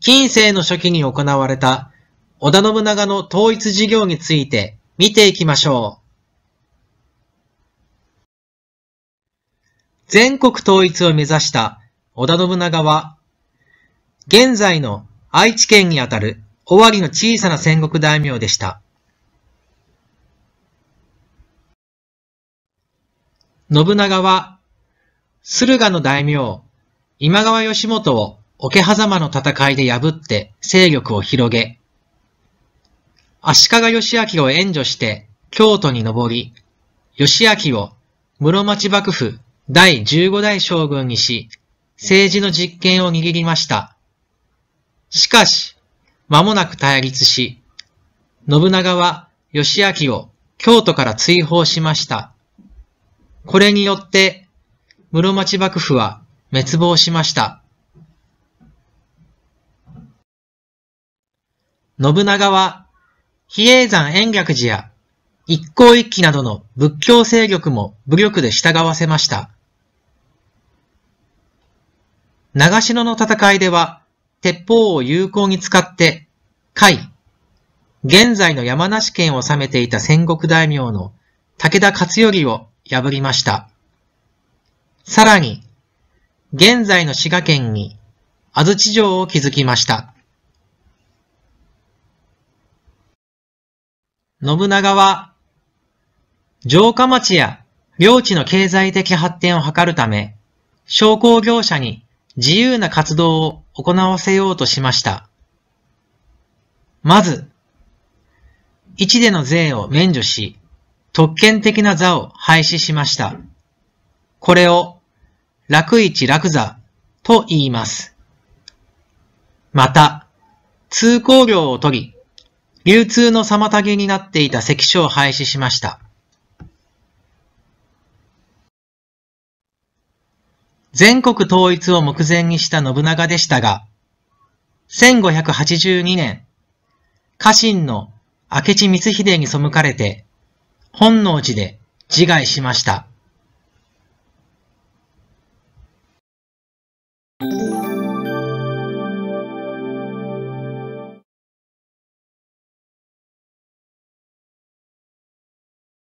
近世の初期に行われた織田信長の統一事業について見ていきましょう。全国統一を目指した織田信長は、現在の愛知県にあたる尾張の小さな戦国大名でした。信長は、駿河の大名、今川義元を桶狭間の戦いで破って勢力を広げ、足利義明を援助して京都に上り、義明を室町幕府第15代将軍にし、政治の実権を握りました。しかし、間もなく対立し、信長は義明を京都から追放しました。これによって、室町幕府は滅亡しました。信長は、比叡山延暦寺や一向一揆などの仏教勢力も武力で従わせました。長篠の戦いでは、鉄砲を有効に使って、甲斐、現在の山梨県を治めていた戦国大名の武田勝頼を破りました。さらに、現在の滋賀県に安土城を築きました。信長は、城下町や領地の経済的発展を図るため、商工業者に自由な活動を行わせようとしました。まず、一での税を免除し、特権的な座を廃止しました。これを、楽市楽座と言います。また、通行料を取り、流通の妨げになっていた関所を廃止しました。全国統一を目前にした信長でしたが、1582年、家臣の明智光秀に背かれて、本能寺で自害しました。